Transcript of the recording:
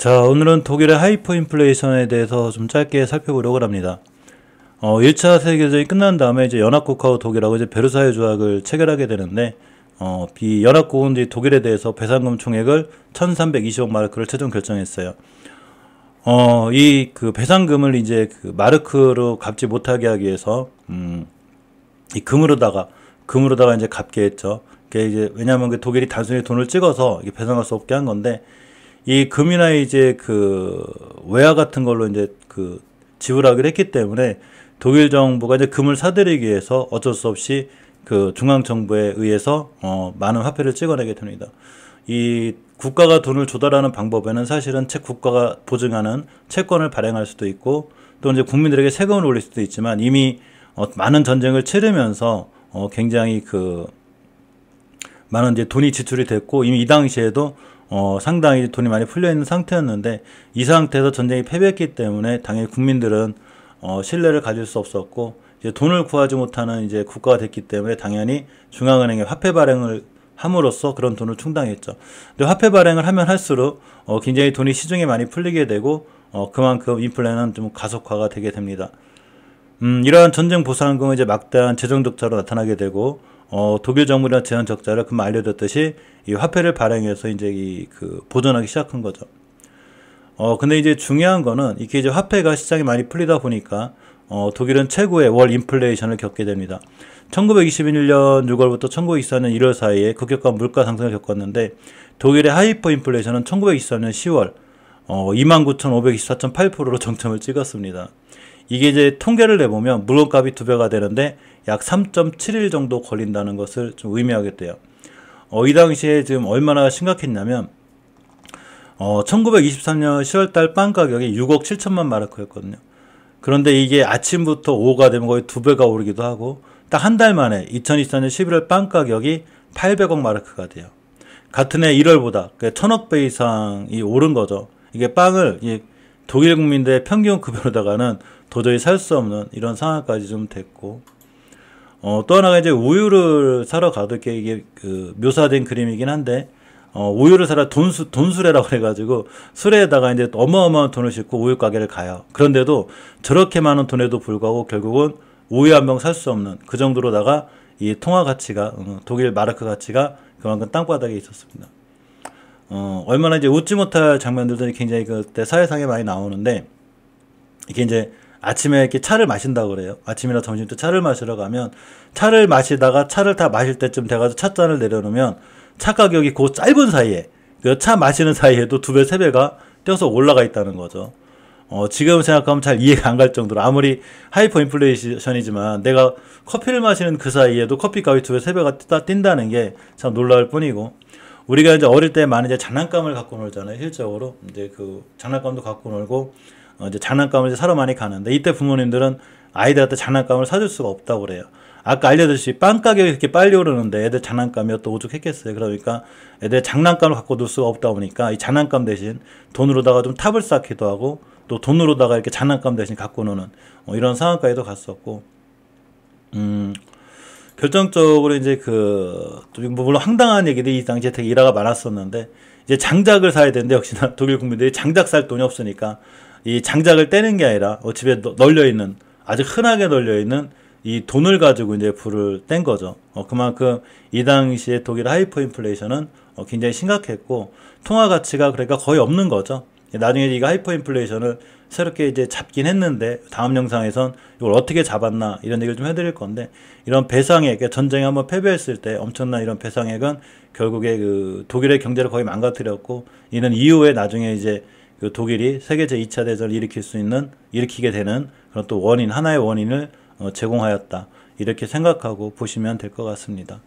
자, 오늘은 독일의 하이퍼 인플레이션에 대해서 좀 짧게 살펴보려고 합니다. 어, 1차 세계전이 끝난 다음에 이제 연합국하고 독일하고 이제 베르사유 조약을 체결하게 되는데, 어, 이 연합국은 이제 독일에 대해서 배상금 총액을 1320억 마르크를 최종 결정했어요. 어, 이 그 배상금을 이제 그 마르크로 갚지 못하게 하기 위해서, 음, 이 금으로다가, 금으로다가 이제 갚게 했죠. 그게 이제, 왜냐면 하 그 독일이 단순히 돈을 찍어서 배상할 수 없게 한 건데, 이 금이나 이제 그 외화 같은 걸로 이제 그 지불하기로 했기 때문에 독일 정부가 이제 금을 사들이기 위해서 어쩔 수 없이 그 중앙 정부에 의해서 어 많은 화폐를 찍어내게 됩니다. 이 국가가 돈을 조달하는 방법에는 사실은 채 국가가 보증하는 채권을 발행할 수도 있고 또 이제 국민들에게 세금을 올릴 수도 있지만 이미 어 많은 전쟁을 치르면서 어 굉장히 그 많은 이제 돈이 지출이 됐고 이미 이 당시에도 어, 상당히 돈이 많이 풀려 있는 상태였는데 이 상태에서 전쟁이 패배했기 때문에 당연히 국민들은 어, 신뢰를 가질 수 없었고 이제 돈을 구하지 못하는 이제 국가가 됐기 때문에 당연히 중앙은행에 화폐 발행을 함으로써 그런 돈을 충당했죠. 근데 화폐 발행을 하면 할수록 어, 굉장히 돈이 시중에 많이 풀리게 되고 어, 그만큼 인플레는 좀 가속화가 되게 됩니다. 음, 이러한 전쟁 보상금은 이제 막대한 재정 적자로 나타나게 되고 어, 독일 정부나 재원 적자를 금 알려줬듯이 이 화폐를 발행해서 이제 이 그 보존하기 시작한 거죠. 어, 근데 이제 중요한 거는 이게 이제 화폐가 시장이 많이 풀리다 보니까 어, 독일은 최고의 월 인플레이션을 겪게 됩니다. 1921년 6월부터 1924년 1월 사이에 급격한 물가 상승을 겪었는데 독일의 하이퍼 인플레이션은 1924년 10월 어, 29,524.8%로 정점을 찍었습니다. 이게 이제 통계를 내보면 물건값이 두 배가 되는데 약 3.7일 정도 걸린다는 것을 좀 의미하게 돼요. 어, 이 당시에 지금 얼마나 심각했냐면 어, 1923년 10월달 빵 가격이 6억 7천만 마르크였거든요. 그런데 이게 아침부터 오후가 되면 거의 두 배가 오르기도 하고 딱 한 달 만에 2024년 11월 빵 가격이 800억 마르크가 돼요. 같은 해 1월보다 1000억 그러니까 배 이상이 오른 거죠. 이게 빵을 독일 국민들의 평균 급여로다가는 도저히 살 수 없는 이런 상황까지 좀 됐고 어, 또 하나가 이제 우유를 사러 가도 이게 그 묘사된 그림이긴 한데 어, 우유를 사러 돈수 돈수레라고 해가지고 수레에다가 이제 어마어마한 돈을 싣고 우유 가게를 가요. 그런데도 저렇게 많은 돈에도 불구하고 결국은 우유 한 병 살 수 없는 그 정도로다가 이 통화 가치가 어, 독일 마르크 가치가 그만큼 땅바닥에 있었습니다. 어, 얼마나 이제 웃지 못할 장면들이 굉장히 그때 사회상에 많이 나오는데 이게 이제 아침에 이렇게 차를 마신다 고 그래요. 아침이나 점심 때 차를 마시러 가면 차를 마시다가 차를 다 마실 때쯤 돼가지고 차잔을 내려놓으면 차 가격이 그 짧은 사이에 그 차 마시는 사이에도 두 배, 세 배가 뛰어서 올라가 있다는 거죠. 어, 지금 생각하면 잘 이해가 안 갈 정도로 아무리 하이퍼 인플레이션이지만 내가 커피를 마시는 그 사이에도 커피 값이 두 배, 세 배가 뛴다는 게 참 놀라울 뿐이고 우리가 이제 어릴 때 많이 이제 장난감을 갖고 놀잖아요. 실적으로 이제 그 장난감도 갖고 놀고 어 이제 장난감을 이제 사러 많이 가는데 이때 부모님들은 아이들한테 장난감을 사줄 수가 없다고 그래요. 아까 알려드렸듯이 빵 가격이 이렇게 빨리 오르는데 애들 장난감이또 오죽했겠어요. 그러니까 애들 장난감을 갖고 놀 수가 없다 보니까 이 장난감 대신 돈으로다가 좀 탑을 쌓기도 하고 또 돈으로다가 이렇게 장난감 대신 갖고 노는 어, 이런 상황까지도 갔었고 음 결정적으로 이제 그 물론 황당한 얘기들이 이 당시에 되게 일화가 많았었는데 이제 장작을 사야 되는데 역시나 독일 국민들이 장작 살 돈이 없으니까 이 장작을 떼는 게 아니라 어, 집에 널려 있는 아주 흔하게 널려 있는 이 돈을 가지고 이제 불을 뗀 거죠. 어, 그만큼 이 당시에 독일 하이퍼 인플레이션은 어, 굉장히 심각했고 통화 가치가 그러니까 거의 없는 거죠. 나중에 이 하이퍼 인플레이션을 새롭게 이제 잡긴 했는데 다음 영상에선 이걸 어떻게 잡았나 이런 얘기를 좀 해드릴 건데 이런 배상액 그러니까 전쟁에 한번 패배했을 때 엄청난 이런 배상액은 결국에 그 독일의 경제를 거의 망가뜨렸고 이는 이후에 나중에 이제 그 독일이 세계 제 2차 대전을 일으킬 수 있는 일으키게 되는 그런 또 원인 하나의 원인을 어, 제공하였다 이렇게 생각하고 보시면 될 것 같습니다.